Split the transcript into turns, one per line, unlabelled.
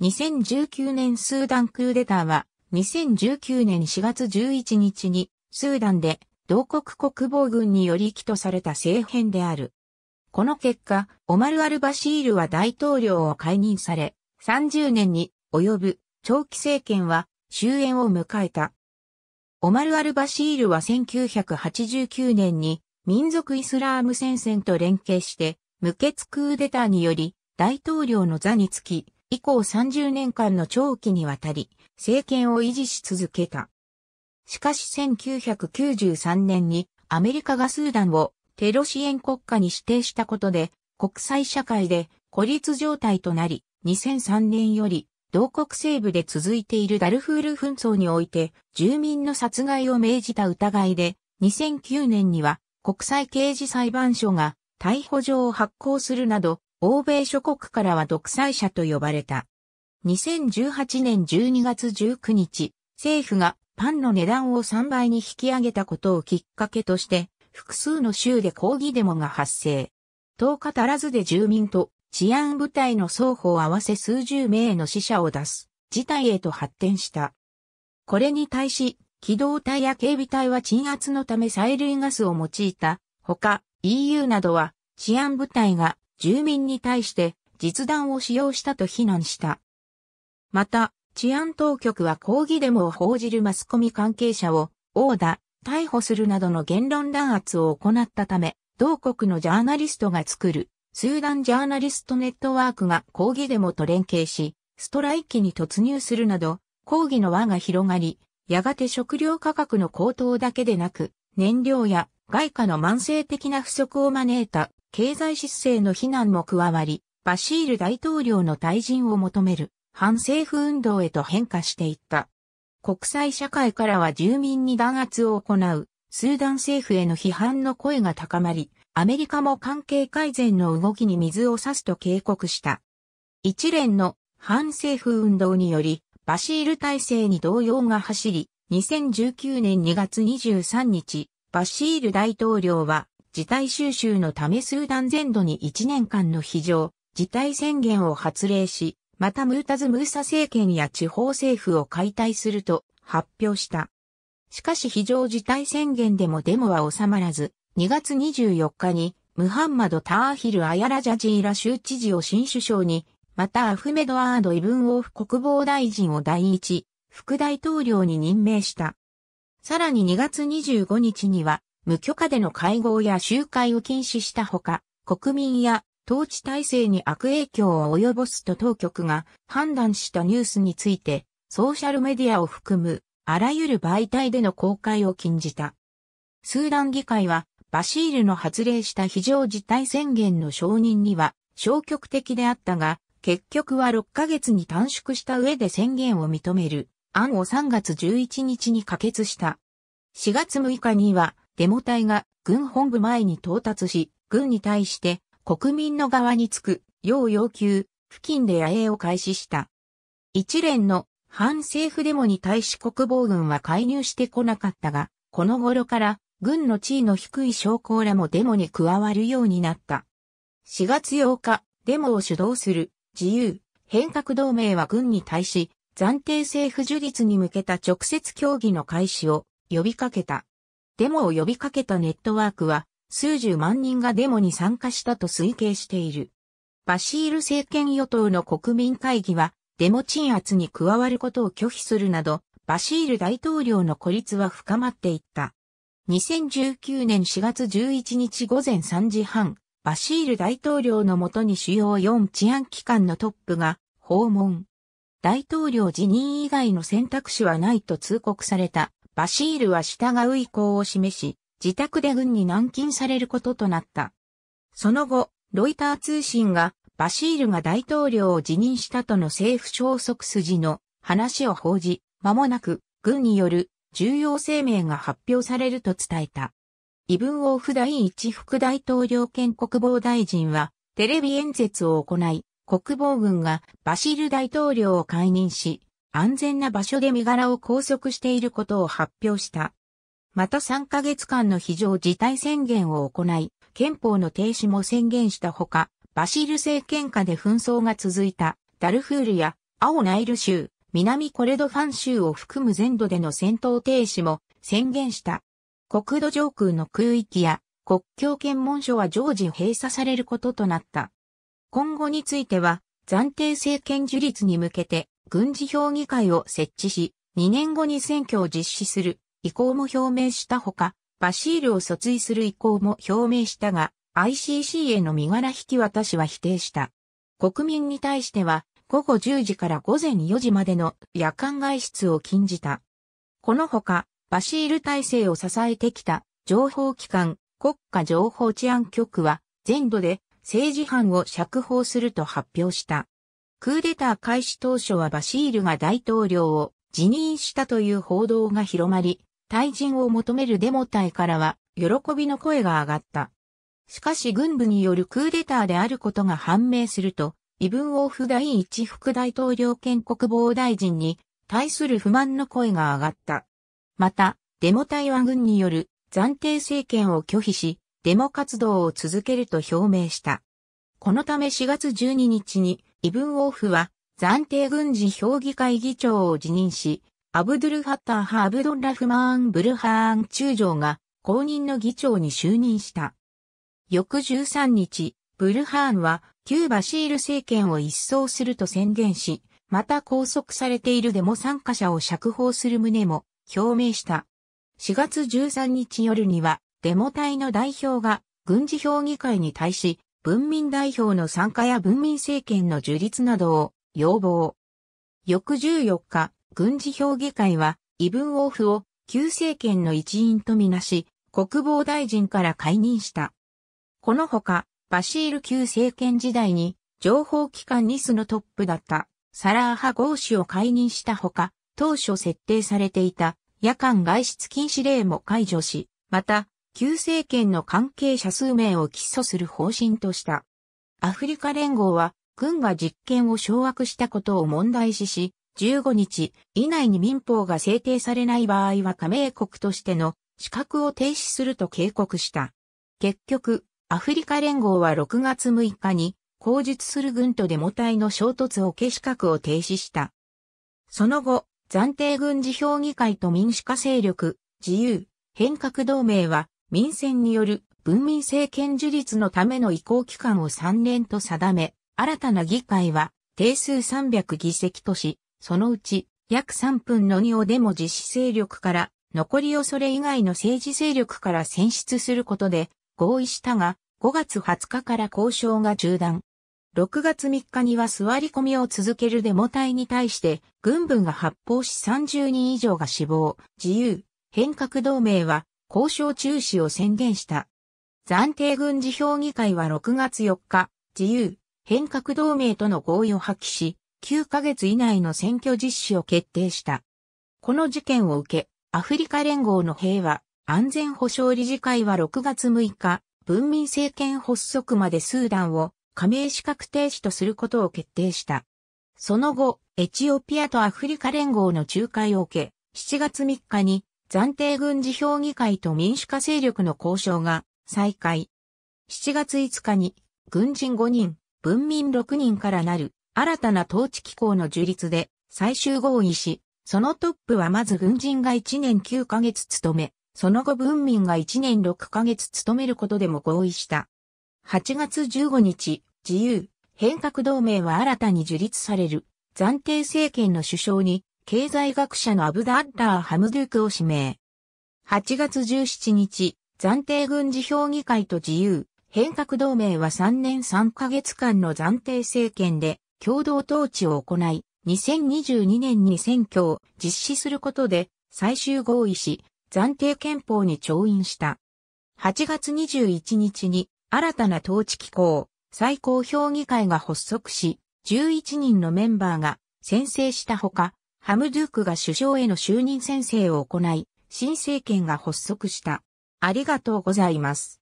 2019年スーダンクーデターは、2019年4月11日に、スーダンで、同国国防軍により起とされた政変である。この結果、オマル・アル・バシールは大統領を解任され、30年に及ぶ長期政権は終焉を迎えた。オマル・アル・バシールは1989年に民族イスラーム戦線と連携して、無血クーデターにより大統領の座につき、以降30年間の長期にわたり、政権を維持し続けた。しかし1993年にアメリカがスーダンをテロ支援国家に指定したことで、国際社会で孤立状態となり、2003年より同国西部で続いているダルフール紛争において住民の殺害を命じた疑いで、2009年には国際刑事裁判所が逮捕状を発行するなど欧米諸国からは独裁者と呼ばれた。2018年12月19日、政府がパンの値段を3倍に引き上げたことをきっかけとして、複数の州で抗議デモが発生。10日足らずで住民と治安部隊の双方合わせ数十名の死者を出す事態へと発展した。これに対し、機動隊や警備隊は鎮圧のため催涙ガスを用いた、ほか EU などは治安部隊が住民に対して実弾を使用したと非難した。また、治安当局は抗議デモを報じるマスコミ関係者を、殴打、逮捕するなどの言論弾圧を行ったため、同国のジャーナリストが作る、スーダンジャーナリストネットワークが抗議デモと連携し、ストライキに突入するなど、抗議の輪が広がり、やがて食料価格の高騰だけでなく、燃料や外貨の慢性的な不足を招いた経済失勢の非難も加わり、バシール大統領の退陣を求める反政府運動へと変化していった。国際社会からは住民に弾圧を行うスーダン政府への批判の声が高まり、アメリカも関係改善の動きに水を差すと警告した。一連の反政府運動により、バシール体制に動揺が走り、2019年2月23日、バシール大統領は事態収集のためスーダン全土に1年間の非常、事態宣言を発令し、またムータズ・ムーサ政権や地方政府を解体すると発表した。しかし非常事態宣言でもデモは収まらず、2月24日にムハンマド・ターヒル・アヤラジャジーラ州知事を新首相に、またアフメド・アード・イブン・オーフ国防大臣を第一、副大統領に任命した。さらに2月25日には、無許可での会合や集会を禁止したほか、国民や統治体制に悪影響を及ぼすと当局が判断したニュースについて、ソーシャルメディアを含むあらゆる媒体での公開を禁じた。スーダン議会はバシールの発令した非常事態宣言の承認には消極的であったが、結局は6ヶ月に短縮した上で宣言を認める案を3月11日に可決した。4月6日にはデモ隊が軍本部前に到達し、軍に対して国民の側につくよう要求、付近で野営を開始した。一連の反政府デモに対し国防軍は介入してこなかったが、この頃から軍の地位の低い将校らもデモに加わるようになった。4月8日、デモを主導する自由変革同盟は軍に対し暫定政府樹立に向けた直接協議の開始を呼びかけた。デモを呼びかけたネットワークは、数十万人がデモに参加したと推計している。バシール政権与党の国民会議は、デモ鎮圧に加わることを拒否するなど、バシール大統領の孤立は深まっていった。2019年4月11日午前3時半、バシール大統領のもとに主要4治安機関のトップが訪問。大統領辞任以外の選択肢はないと通告されたバシールは従う意向を示し、自宅で軍に軟禁されることとなった。その後、ロイター通信がバシールが大統領を辞任したとの政府消息筋の話を報じ、間もなく軍による重要声明が発表されると伝えた。イブン・オフ第一副大統領兼国防大臣はテレビ演説を行い、国防軍がバシール大統領を解任し、安全な場所で身柄を拘束していることを発表した。また3ヶ月間の非常事態宣言を行い、憲法の停止も宣言したほか、バシール政権下で紛争が続いたダルフールや青ナイル州、南コレドファン州を含む全土での戦闘停止も宣言した。国土上空の空域や国境検問所は常時閉鎖されることとなった。今後については暫定政権樹立に向けて軍事評議会を設置し、2年後に選挙を実施する意向も表明したほか、バシールを訴追する意向も表明したが、ICC への身柄引き渡しは否定した。国民に対しては、午後10時から午前4時までの夜間外出を禁じた。このほか、バシール体制を支えてきた情報機関国家情報治安局は全土で政治犯を釈放すると発表した。クーデター開始当初はバシールが大統領を辞任したという報道が広まり、退陣を求めるデモ隊からは喜びの声が上がった。しかし軍部によるクーデターであることが判明すると、イブン・オフ第一副大統領兼国防大臣に対する不満の声が上がった。また、デモ隊は軍による暫定政権を拒否し、デモ活動を続けると表明した。このため4月12日にイブンオフは暫定軍事評議会議長を辞任し、アブドゥル・ハッターハ・アブドン・ラフマーン・ブルハーン中将が公認の議長に就任した。翌13日、ブルハーンはキューバシール政権を一掃すると宣言し、また拘束されているデモ参加者を釈放する旨も表明した。4月13日夜にはデモ隊の代表が軍事評議会に対し文民代表の参加や文民政権の樹立などを要望。翌14日、軍事評議会は、イブン・オフを旧政権の一員とみなし、国防大臣から解任した。このほか、バシール旧政権時代に、情報機関ニスのトップだったサラーハ・ゴー氏を解任したほか、当初設定されていた夜間外出禁止令も解除し、また、旧政権の関係者数名を起訴する方針とした。アフリカ連合は、軍が実権を掌握したことを問題視し、15日以内に民法が制定されない場合は加盟国としての資格を停止すると警告した。結局、アフリカ連合は6月6日に、口述する軍とデモ隊の衝突を消し核を停止した。その後、暫定軍事評議会と民主化勢力、自由、変革同盟は民選による文民政権樹立のための移行期間を3年と定め、新たな議会は定数300議席とし、そのうち約3分の2をデモ実施勢力から残りをそれ以外の政治勢力から選出することで合意したが、5月20日から交渉が中断。6月3日には座り込みを続けるデモ隊に対して軍部が発砲し30人以上が死亡、自由、変革同盟は交渉中止を宣言した。暫定軍事評議会は6月4日、自由、変革同盟との合意を破棄し、9ヶ月以内の選挙実施を決定した。この事件を受け、アフリカ連合の平和、安全保障理事会は6月6日、文民政権発足までスーダンを加盟資格停止とすることを決定した。その後、エチオピアとアフリカ連合の仲介を受け、7月3日に暫定軍事評議会と民主化勢力の交渉が再開。7月5日に軍人5人、文民6人からなる新たな統治機構の樹立で最終合意し、そのトップはまず軍人が1年9ヶ月務め、その後文民が1年6ヶ月務めることでも合意した。8月15日、自由、変革同盟は新たに樹立される暫定政権の首相に経済学者のアブダッラー・ハムドゥクを指名。8月17日、暫定軍事評議会と自由、変革同盟は3年3ヶ月間の暫定政権で共同統治を行い、2022年に選挙を実施することで最終合意し、暫定憲法に調印した。8月21日に新たな統治機構、最高評議会が発足し、11人のメンバーが宣誓したほか、ハムドゥークが首相への就任宣誓を行い、新政権が発足した。ありがとうございます。